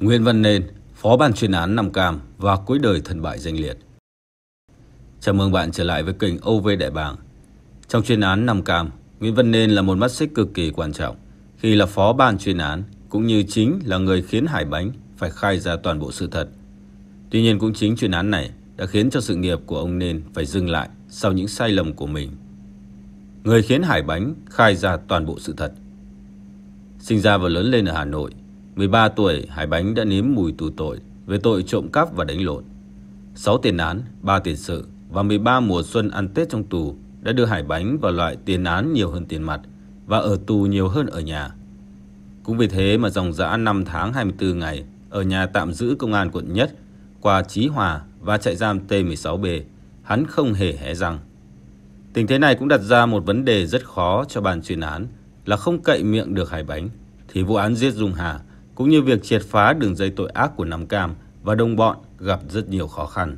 Nguyễn Văn Nên, Phó Ban chuyên án Nam Cam và cuối đời thần bại danh liệt. Chào mừng bạn trở lại với kênh OV Đại Bàng. Trong chuyên án Nam Cam, Nguyễn Văn Nên là một mắt xích cực kỳ quan trọng khi là Phó Ban chuyên án cũng như chính là người khiến Hải Bánh phải khai ra toàn bộ sự thật. Tuy nhiên cũng chính chuyên án này đã khiến cho sự nghiệp của ông Nên phải dừng lại sau những sai lầm của mình. Người khiến Hải Bánh khai ra toàn bộ sự thật. Sinh ra và lớn lên ở Hà Nội, 13 tuổi, Hải Bánh đã nếm mùi tù tội về tội trộm cắp và đánh lộn. 6 tiền án, 3 tiền sự và 13 mùa xuân ăn Tết trong tù đã đưa Hải Bánh vào loại tiền án nhiều hơn tiền mặt và ở tù nhiều hơn ở nhà. Cũng vì thế mà dòng dã 5 tháng 24 ngày ở nhà tạm giữ công an quận nhất qua Chí Hòa và trại giam T16B, hắn không hề hé răng. Tình thế này cũng đặt ra một vấn đề rất khó cho bàn chuyên án là không cậy miệng được Hải Bánh thì vụ án giết Dung Hà cũng như việc triệt phá đường dây tội ác của Nam Cam và đồng bọn gặp rất nhiều khó khăn.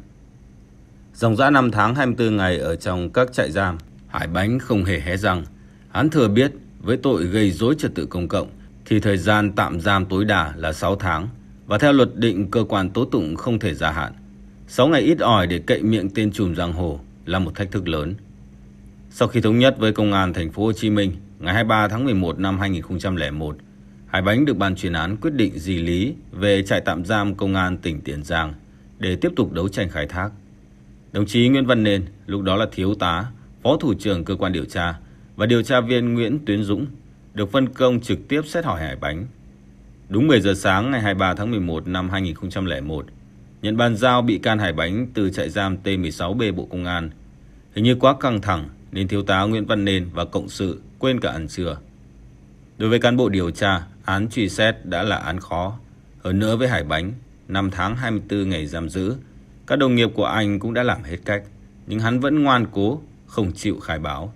Dòng dã 5 tháng 24 ngày ở trong các trại giam, Hải Bánh không hề hé răng. Hắn thừa biết với tội gây dối trật tự công cộng thì thời gian tạm giam tối đa là 6 tháng và theo luật định cơ quan tố tụng không thể gia hạn. 6 ngày ít ỏi để cậy miệng tên trùm giang hồ là một thách thức lớn. Sau khi thống nhất với công an thành phố Hồ Chí Minh ngày 23 tháng 11 năm 2001, Hải Bánh được ban chuyên án quyết định di lý về trại tạm giam công an tỉnh Tiền Giang để tiếp tục đấu tranh khai thác. Đồng chí Nguyễn Văn Nền, lúc đó là thiếu tá, phó thủ trưởng cơ quan điều tra và điều tra viên Nguyễn Tuyến Dũng được phân công trực tiếp xét hỏi Hải Bánh. Đúng 10 giờ sáng ngày 23 tháng 11 năm 2001, nhận bàn giao bị can Hải Bánh từ trại giam T16B Bộ Công an. Hình như quá căng thẳng nên thiếu tá Nguyễn Văn Nền và cộng sự quên cả ăn trưa. Đối với cán bộ điều tra, Án truy xét đã là án khó. Hơn nữa với Hải Bánh, năm tháng 24 ngày giam giữ, các đồng nghiệp của anh cũng đã làm hết cách, nhưng hắn vẫn ngoan cố, không chịu khai báo.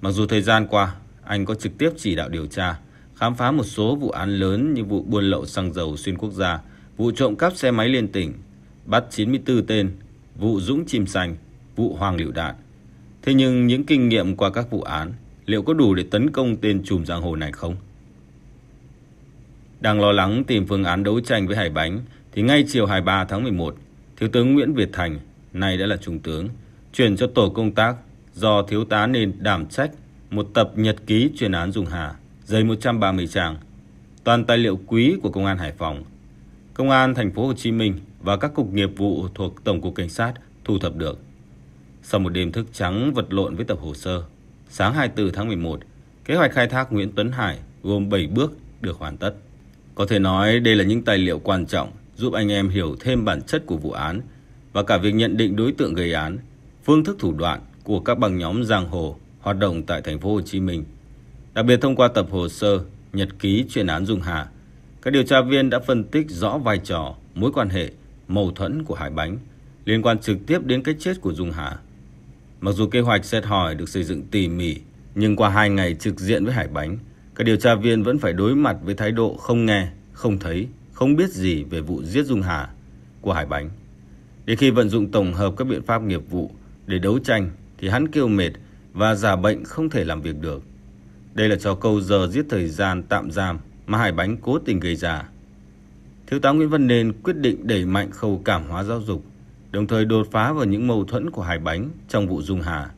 Mặc dù thời gian qua, anh có trực tiếp chỉ đạo điều tra, khám phá một số vụ án lớn như vụ buôn lậu xăng dầu xuyên quốc gia, vụ trộm cắp xe máy liên tỉnh, bắt 94 tên, vụ Dũng chim xanh, vụ Hoàng Liệu Đạn. Thế nhưng những kinh nghiệm qua các vụ án liệu có đủ để tấn công tên trùm giang hồ này không? Đang lo lắng tìm phương án đấu tranh với Hải Bánh thì ngay chiều 23 tháng 11, Thiếu tướng Nguyễn Việt Thành, nay đã là Trung tướng, chuyển cho tổ công tác do Thiếu tá nên đảm trách một tập nhật ký chuyên án Dùng Hà, dày 130 trang, toàn tài liệu quý của Công an Hải Phòng, Công an thành phố Hồ Chí Minh và các cục nghiệp vụ thuộc Tổng cục Cảnh sát thu thập được. Sau một đêm thức trắng vật lộn với tập hồ sơ, sáng 24 tháng 11, kế hoạch khai thác Nguyễn Tuấn Hải gồm 7 bước được hoàn tất. Có thể nói đây là những tài liệu quan trọng giúp anh em hiểu thêm bản chất của vụ án và cả việc nhận định đối tượng gây án, phương thức thủ đoạn của các băng nhóm giang hồ hoạt động tại thành phố Hồ Chí Minh. Đặc biệt thông qua tập hồ sơ, nhật ký chuyên án Dung Hà, các điều tra viên đã phân tích rõ vai trò, mối quan hệ, mâu thuẫn của Hải Bánh liên quan trực tiếp đến cái chết của Dung Hà. Mặc dù kế hoạch xét hỏi được xây dựng tỉ mỉ, nhưng qua hai ngày trực diện với Hải Bánh, các điều tra viên vẫn phải đối mặt với thái độ không nghe, không thấy, không biết gì về vụ giết Dung Hà của Hải Bánh. Đến khi vận dụng tổng hợp các biện pháp nghiệp vụ để đấu tranh thì hắn kêu mệt và giả bệnh không thể làm việc được. Đây là trò câu giờ giết thời gian tạm giam mà Hải Bánh cố tình gây ra. Thiếu tá Nguyễn Văn Nên quyết định đẩy mạnh khâu cảm hóa giáo dục, đồng thời đột phá vào những mâu thuẫn của Hải Bánh trong vụ Dung Hà.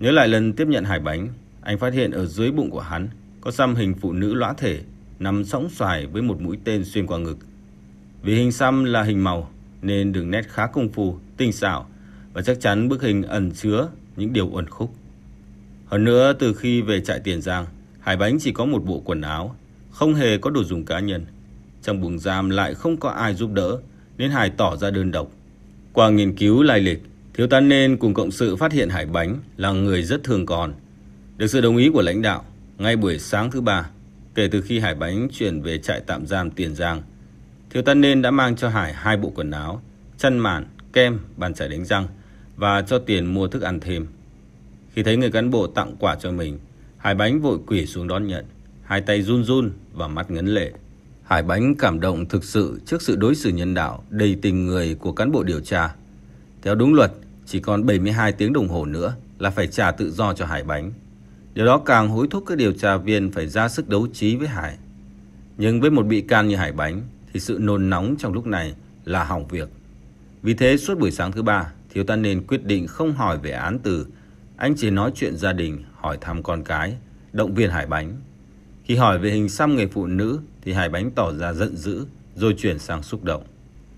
Nhớ lại lần tiếp nhận Hải Bánh, anh phát hiện ở dưới bụng của hắn có xăm hình phụ nữ lõa thể nằm sóng xoài với một mũi tên xuyên qua ngực. Vì hình xăm là hình màu nên đường nét khá công phu, tinh xảo và chắc chắn bức hình ẩn chứa những điều uẩn khúc. Hơn nữa từ khi về trại Tiền Giang, Hải Bánh chỉ có một bộ quần áo, không hề có đồ dùng cá nhân. Trong buồng giam lại không có ai giúp đỡ nên Hải tỏ ra đơn độc. Qua nghiên cứu lai lịch, Thiếu tá nên cùng cộng sự phát hiện Hải Bánh là người rất thường còn. Được sự đồng ý của lãnh đạo, ngay buổi sáng thứ ba, kể từ khi Hải Bánh chuyển về trại tạm giam Tiền Giang, Thiếu tá Nên đã mang cho Hải hai bộ quần áo, chăn màn, kem, bàn chải đánh răng và cho tiền mua thức ăn thêm. Khi thấy người cán bộ tặng quà cho mình, Hải Bánh vội quỷ xuống đón nhận, hai tay run run và mắt ngấn lệ. Hải Bánh cảm động thực sự trước sự đối xử nhân đạo đầy tình người của cán bộ điều tra. Theo đúng luật, chỉ còn 72 tiếng đồng hồ nữa là phải trả tự do cho Hải Bánh. Điều đó càng hối thúc các điều tra viên phải ra sức đấu trí với Hải. Nhưng với một bị can như Hải Bánh thì sự nôn nóng trong lúc này là hỏng việc. Vì thế suốt buổi sáng thứ ba, Thiếu tá nên quyết định không hỏi về án tử. Anh chỉ nói chuyện gia đình, hỏi thăm con cái, động viên Hải Bánh. Khi hỏi về hình xăm người phụ nữ thì Hải Bánh tỏ ra giận dữ rồi chuyển sang xúc động.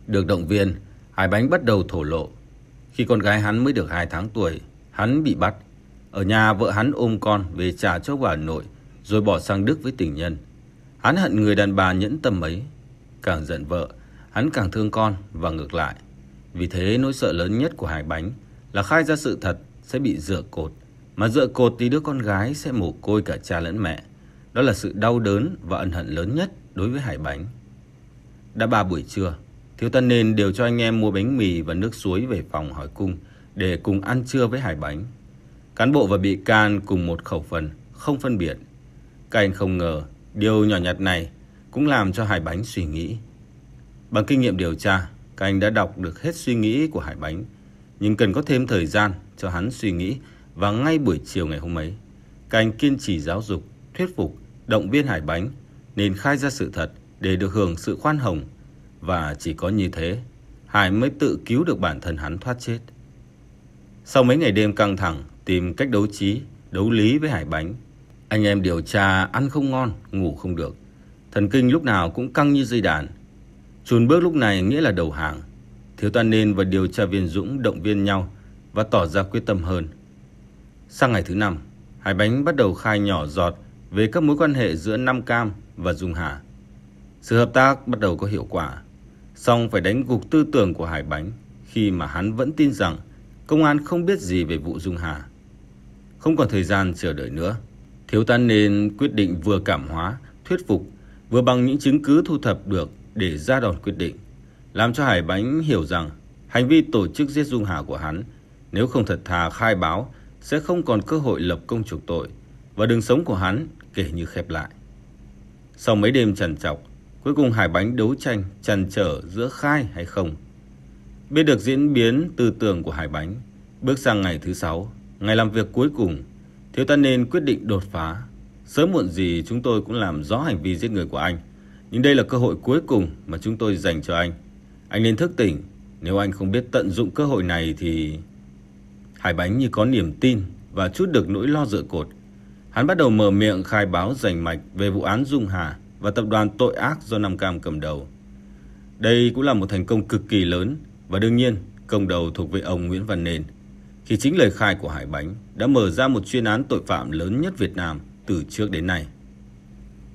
Được động viên, Hải Bánh bắt đầu thổ lộ. Khi con gái hắn mới được 2 tháng tuổi, hắn bị bắt ở nhà vợ hắn ôm con về trả cho bà nội, rồi bỏ sang Đức với tình nhân. Hắn hận người đàn bà nhẫn tâm ấy. Càng giận vợ, hắn càng thương con và ngược lại. Vì thế nỗi sợ lớn nhất của Hải Bánh là khai ra sự thật sẽ bị dựa cột. Mà dựa cột thì đứa con gái sẽ mồ côi cả cha lẫn mẹ. Đó là sự đau đớn và ân hận lớn nhất đối với Hải Bánh. Đã ba buổi trưa, Thiếu Tân nên đều cho anh em mua bánh mì và nước suối về phòng hỏi cung để cùng ăn trưa với Hải Bánh. Cán bộ và bị can cùng một khẩu phần, không phân biệt. Các anh không ngờ điều nhỏ nhặt này cũng làm cho Hải Bánh suy nghĩ. Bằng kinh nghiệm điều tra, các anh đã đọc được hết suy nghĩ của Hải Bánh, nhưng cần có thêm thời gian cho hắn suy nghĩ và ngay buổi chiều ngày hôm ấy, các anh kiên trì giáo dục, thuyết phục, động viên Hải Bánh nên khai ra sự thật để được hưởng sự khoan hồng và chỉ có như thế, Hải mới tự cứu được bản thân hắn thoát chết. Sau mấy ngày đêm căng thẳng tìm cách đấu trí, đấu lý với Hải Bánh. Anh em điều tra ăn không ngon, ngủ không được. Thần kinh lúc nào cũng căng như dây đàn. Chùn bước lúc này nghĩa là đầu hàng. Thiếu Toan Nên và điều tra viên Dũng động viên nhau và tỏ ra quyết tâm hơn. Sang ngày thứ năm, Hải Bánh bắt đầu khai nhỏ giọt về các mối quan hệ giữa Nam Cam và Dung Hà. Sự hợp tác bắt đầu có hiệu quả, song phải đánh gục tư tưởng của Hải Bánh khi mà hắn vẫn tin rằng công an không biết gì về vụ Dung Hà. Không còn thời gian chờ đợi nữa. Thiếu tá nên quyết định vừa cảm hóa, thuyết phục, vừa bằng những chứng cứ thu thập được để ra đòn quyết định. Làm cho Hải Bánh hiểu rằng hành vi tổ chức giết Dung Hà của hắn nếu không thật thà khai báo sẽ không còn cơ hội lập công trục tội và đường sống của hắn kể như khép lại. Sau mấy đêm trằn trọc, cuối cùng Hải Bánh đấu tranh trằn trở giữa khai hay không. Biết được diễn biến tư tưởng của Hải Bánh, bước sang ngày thứ sáu, Ngày làm việc cuối cùng, thiếu ta nên quyết định đột phá. Sớm muộn gì chúng tôi cũng làm rõ hành vi giết người của anh. Nhưng đây là cơ hội cuối cùng mà chúng tôi dành cho anh. Anh nên thức tỉnh. Nếu anh không biết tận dụng cơ hội này thì... Hải Bánh như có niềm tin và chút được nỗi lo dựa cột. Hắn bắt đầu mở miệng khai báo rành mạch về vụ án Dung Hà và tập đoàn tội ác do Nam Cam cầm đầu. Đây cũng là một thành công cực kỳ lớn và đương nhiên công đầu thuộc về ông Nguyễn Văn Nền thì chính lời khai của Hải Bánh đã mở ra một chuyên án tội phạm lớn nhất Việt Nam từ trước đến nay.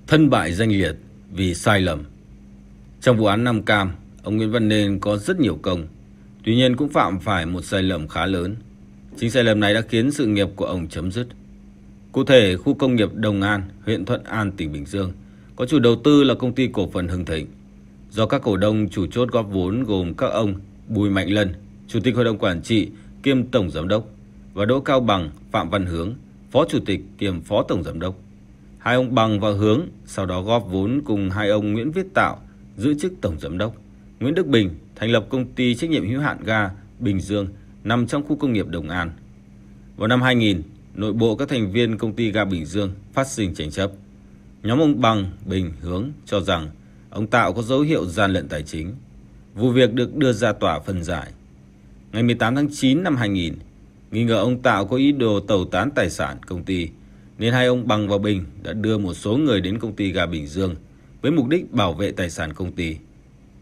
Thân bại danh liệt vì sai lầm. Trong vụ án Nam Cam, ông Nguyễn Văn Nên có rất nhiều công, tuy nhiên cũng phạm phải một sai lầm khá lớn. Chính sai lầm này đã khiến sự nghiệp của ông chấm dứt. Cụ thể, khu công nghiệp Đồng An, huyện Thuận An, tỉnh Bình Dương có chủ đầu tư là công ty cổ phần Hưng Thịnh. Do các cổ đông chủ chốt góp vốn gồm các ông Bùi Mạnh Lân, Chủ tịch Hội đồng Quản trị kiêm Tổng Giám đốc và Đỗ Cao Bằng, Phạm Văn Hướng, Phó Chủ tịch kiêm Phó Tổng Giám đốc. Hai ông Bằng và Hướng sau đó góp vốn cùng hai ông Nguyễn Viết Tạo giữ chức Tổng Giám đốc. Nguyễn Đức Bình thành lập công ty trách nhiệm hữu hạn ga Bình Dương nằm trong khu công nghiệp Đồng An. Vào năm 2000, nội bộ các thành viên công ty ga Bình Dương phát sinh tranh chấp. Nhóm ông Bằng, Bình, Hướng cho rằng ông Tạo có dấu hiệu gian lận tài chính. Vụ việc được đưa ra tòa phân giải – ngày 18 tháng 9 năm 2000, nghi ngờ ông Tạo có ý đồ tẩu tán tài sản công ty, nên hai ông Bằng và Bình đã đưa một số người đến công ty gà Bình Dương với mục đích bảo vệ tài sản công ty.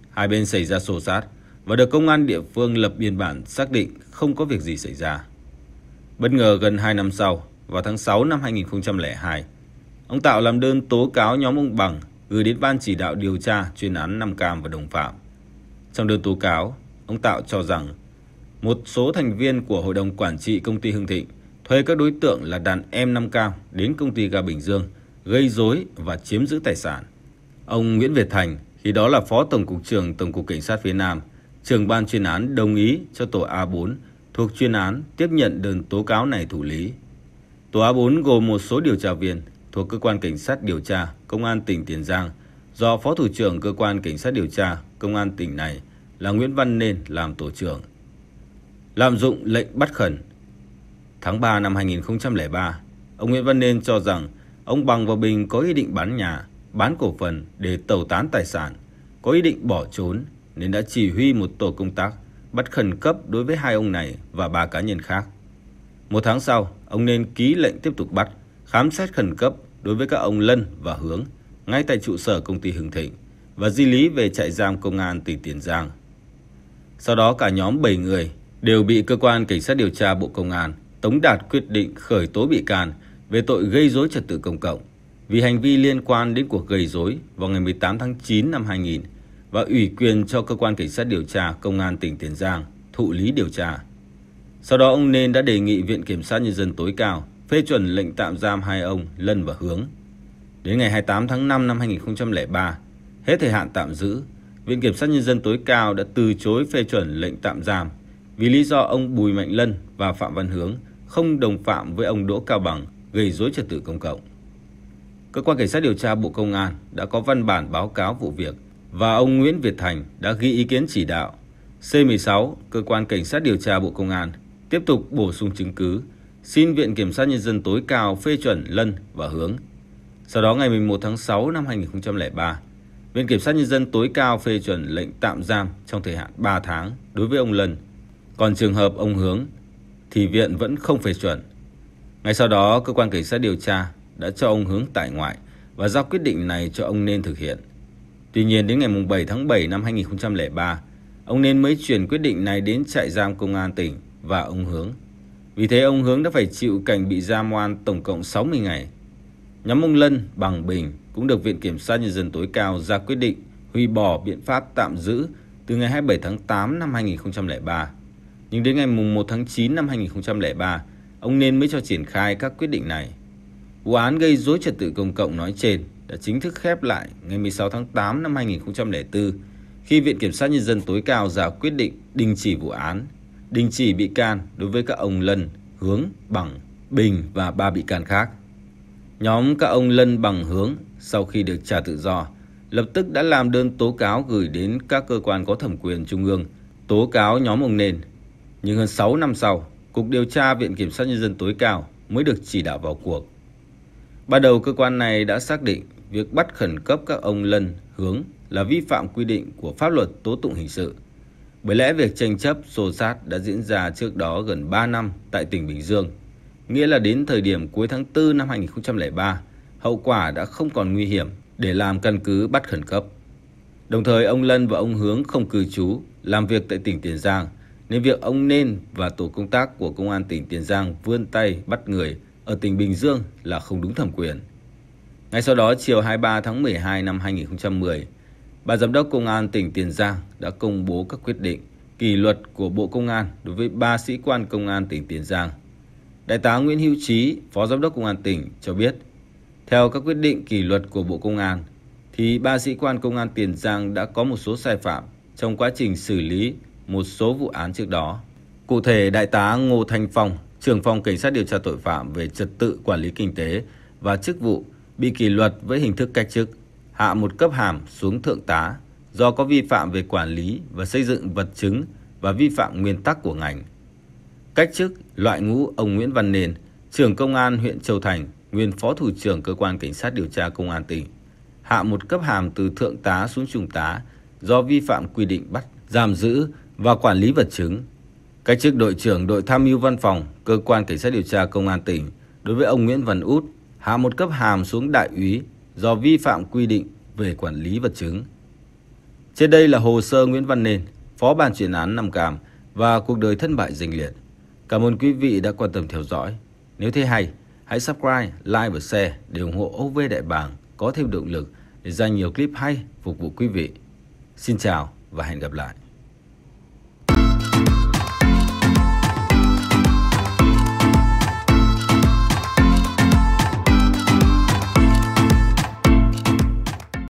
Hai bên xảy ra xô xát và được công an địa phương lập biên bản xác định không có việc gì xảy ra. Bất ngờ gần 2 năm sau, vào tháng 6 năm 2002, ông Tạo làm đơn tố cáo nhóm ông Bằng gửi đến ban chỉ đạo điều tra chuyên án Nam Cam và đồng phạm. Trong đơn tố cáo, ông Tạo cho rằng một số thành viên của hội đồng quản trị công ty Hưng Thịnh thuê các đối tượng là đàn em năm cao đến công ty ga Bình Dương gây rối và chiếm giữ tài sản. Ông Nguyễn Việt Thành, khi đó là Phó Tổng cục trưởng Tổng cục Cảnh sát phía Nam, trưởng ban chuyên án đồng ý cho tổ A4 thuộc chuyên án tiếp nhận đơn tố cáo này thủ lý. Tổ A4 gồm một số điều tra viên thuộc cơ quan cảnh sát điều tra Công an tỉnh Tiền Giang do Phó Thủ trưởng cơ quan cảnh sát điều tra Công an tỉnh này là Nguyễn Văn Nên làm tổ trưởng lạm dụng lệnh bắt khẩn. Tháng 3 năm 2003, ông Nguyễn Văn Nên cho rằng ông Bằng và Bình có ý định bán nhà, bán cổ phần để tẩu tán tài sản, có ý định bỏ trốn nên đã chỉ huy một tổ công tác bắt khẩn cấp đối với hai ông này và ba cá nhân khác. Một tháng sau, ông Nên ký lệnh tiếp tục bắt, khám xét khẩn cấp đối với các ông Lân và Hướng ngay tại trụ sở công ty Hưng Thịnh và di lý về trại giam công an tỉnh Tiền Giang. Sau đó cả nhóm 7 người đều bị cơ quan cảnh sát điều tra Bộ Công an tống đạt quyết định khởi tố bị can về tội gây dối trật tự công cộng vì hành vi liên quan đến cuộc gây dối vào ngày 18 tháng 9 năm 2000 và ủy quyền cho cơ quan cảnh sát điều tra Công an tỉnh Tiền Giang thụ lý điều tra. Sau đó ông Nên đã đề nghị Viện Kiểm sát Nhân dân tối cao phê chuẩn lệnh tạm giam hai ông Lân và Hướng. Đến ngày 28 tháng 5 năm 2003, hết thời hạn tạm giữ, Viện Kiểm sát Nhân dân tối cao đã từ chối phê chuẩn lệnh tạm giam vì lý do ông Bùi Mạnh Lân và Phạm Văn Hướng không đồng phạm với ông Đỗ Cao Bằng gây dối trật tự công cộng. Cơ quan Cảnh sát điều tra Bộ Công an đã có văn bản báo cáo vụ việc và ông Nguyễn Việt Thành đã ghi ý kiến chỉ đạo. C16, Cơ quan Cảnh sát điều tra Bộ Công an tiếp tục bổ sung chứng cứ, xin Viện Kiểm sát Nhân dân tối cao phê chuẩn Lân và Hướng. Sau đó ngày 11 tháng 6 năm 2003, Viện Kiểm sát Nhân dân tối cao phê chuẩn lệnh tạm giam trong thời hạn 3 tháng đối với ông Lân còn trường hợp ông Hướng thì viện vẫn không phê chuẩn. Ngay sau đó, cơ quan cảnh sát điều tra đã cho ông Hướng tại ngoại và giao quyết định này cho ông Nên thực hiện. Tuy nhiên, đến ngày 7 tháng 7 năm 2003, ông Nên mới chuyển quyết định này đến trại giam công an tỉnh và ông Hướng. Vì thế, ông Hướng đã phải chịu cảnh bị giam oan tổng cộng 60 ngày. Nhóm ông Lân, Bằng Bình cũng được Viện Kiểm sát Nhân dân tối cao ra quyết định hủy bỏ biện pháp tạm giữ từ ngày 27 tháng 8 năm 2003. Nhưng đến ngày 1 tháng 9 năm 2003, ông Nên mới cho triển khai các quyết định này. Vụ án gây dối trật tự công cộng nói trên đã chính thức khép lại ngày 16 tháng 8 năm 2004 khi Viện Kiểm sát Nhân dân tối cao ra quyết định đình chỉ vụ án, đình chỉ bị can đối với các ông Lân, Hướng, Bằng, Bình và ba bị can khác. Nhóm các ông Lân Bằng Hướng sau khi được trả tự do, lập tức đã làm đơn tố cáo gửi đến các cơ quan có thẩm quyền trung ương, tố cáo nhóm ông Nền nhưng hơn 6 năm sau, Cục Điều tra Viện Kiểm sát Nhân dân tối cao mới được chỉ đạo vào cuộc. Ban đầu cơ quan này đã xác định việc bắt khẩn cấp các ông Lân, Hướng là vi phạm quy định của pháp luật tố tụng hình sự. Bởi lẽ việc tranh chấp xô sát đã diễn ra trước đó gần 3 năm tại tỉnh Bình Dương, nghĩa là đến thời điểm cuối tháng 4 năm 2003, hậu quả đã không còn nguy hiểm để làm căn cứ bắt khẩn cấp. Đồng thời ông Lân và ông Hướng không cư trú, làm việc tại tỉnh Tiền Giang – nên việc ông Nên và tổ công tác của Công an tỉnh Tiền Giang vươn tay bắt người ở tỉnh Bình Dương là không đúng thẩm quyền. Ngay sau đó, chiều 23 tháng 12 năm 2010, bà Giám đốc Công an tỉnh Tiền Giang đã công bố các quyết định kỷ luật của Bộ Công an đối với ba sĩ quan Công an tỉnh Tiền Giang. Đại tá Nguyễn Hữu Trí, Phó Giám đốc Công an tỉnh cho biết, theo các quyết định kỷ luật của Bộ Công an, thì ba sĩ quan Công an Tiền Giang đã có một số sai phạm trong quá trình xử lý một số vụ án trước đó. Cụ thể, Đại tá Ngô Thanh Phong, trưởng phòng Cảnh sát điều tra tội phạm về trật tự quản lý kinh tế và chức vụ bị kỷ luật với hình thức cách chức, hạ một cấp hàm xuống thượng tá do có vi phạm về quản lý và xây dựng vật chứng và vi phạm nguyên tắc của ngành. Cách chức loại ngũ ông Nguyễn Văn Nền, trưởng công an huyện Châu Thành, nguyên phó thủ trưởng cơ quan cảnh sát điều tra công an tỉnh, hạ một cấp hàm từ thượng tá xuống trung tá do vi phạm quy định bắt giam giữ và quản lý vật chứng. Cách chức đội trưởng đội tham mưu văn phòng, cơ quan cảnh sát điều tra công an tỉnh đối với ông Nguyễn Văn Út hạ một cấp hàm xuống đại úy do vi phạm quy định về quản lý vật chứng. Trên đây là hồ sơ Nguyễn Văn Nên, phó ban chuyên án Nam Cam và cuộc đời thân bại dình liệt. Cảm ơn quý vị đã quan tâm theo dõi. Nếu thấy hay, hãy subscribe, like và share để ủng hộ OV Đại Bàng có thêm động lực để ra nhiều clip hay phục vụ quý vị. Xin chào và hẹn gặp lại.